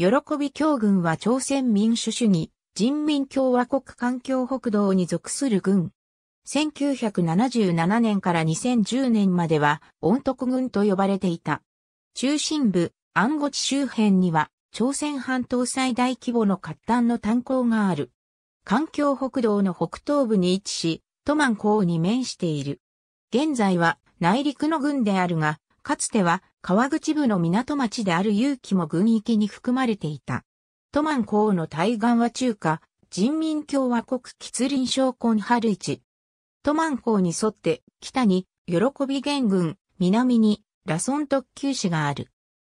喜び教軍は朝鮮民主主義、人民共和国環境北道に属する軍。1977年から2010年までは、温徳軍と呼ばれていた。中心部、安護地周辺には、朝鮮半島最大規模の活端の炭鉱がある。環境北道の北東部に位置し、都満港に面している。現在は内陸の軍であるが、かつては川口部の港町である勇気も軍域に含まれていた。トマン港の対岸は中華、人民共和国吉林省根春市。トマン港に沿って北に喜び元軍、南にラソン特急市がある。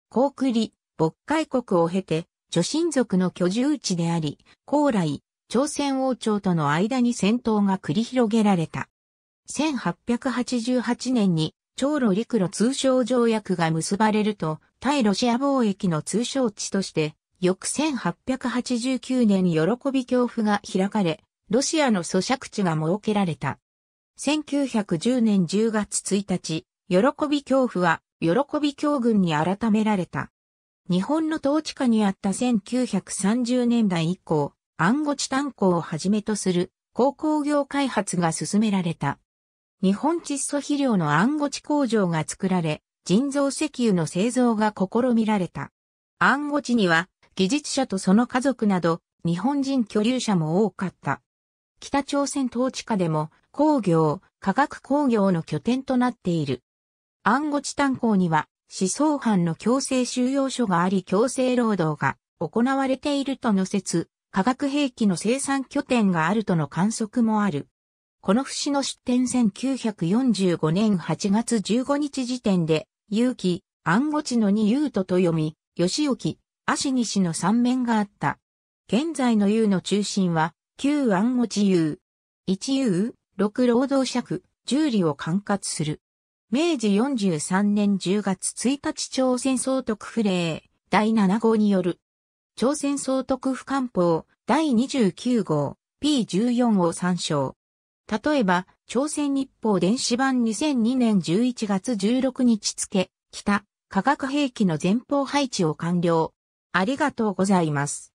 高句里、渤海国を経て、女神族の居住地であり、高来、朝鮮王朝との間に戦闘が繰り広げられた。1888年に長路陸路通商条約が結ばれると、対ロシア貿易の通商地として、翌1889年に喜び恐怖が開かれ、ロシアの咀嚼地が設けられた。1910年10月1日、喜び恐怖は、喜び境軍に改められた。日本の統治下にあった1930年代以降、暗号地炭鉱をはじめとする鉱工業開発が進められた。日本窒素肥料の暗号地工場が作られ、人造石油の製造が試みられた。暗号地には、技術者とその家族など、日本人居留者も多かった。北朝鮮統治下でも、工業、化学工業の拠点となっている。暗号地炭鉱には、思想犯の強制収容所があり強制労働が行われているとの説、化学兵器の生産拠点があるとの観測もある。この節の出展1945年8月15日時点で、有機、暗号地の二優とと読み、吉沖、足西の三面があった。現在の優の中心は、旧暗号地優。一優、六労働者区、十里を管轄する。明治43年10月1日朝鮮総督府令第7号による。朝鮮総督府官報第29号 P14 を参照。例えば、朝鮮日報電子版2002年11月16日付、北、化学兵器の前方配置を完了。ありがとうございます。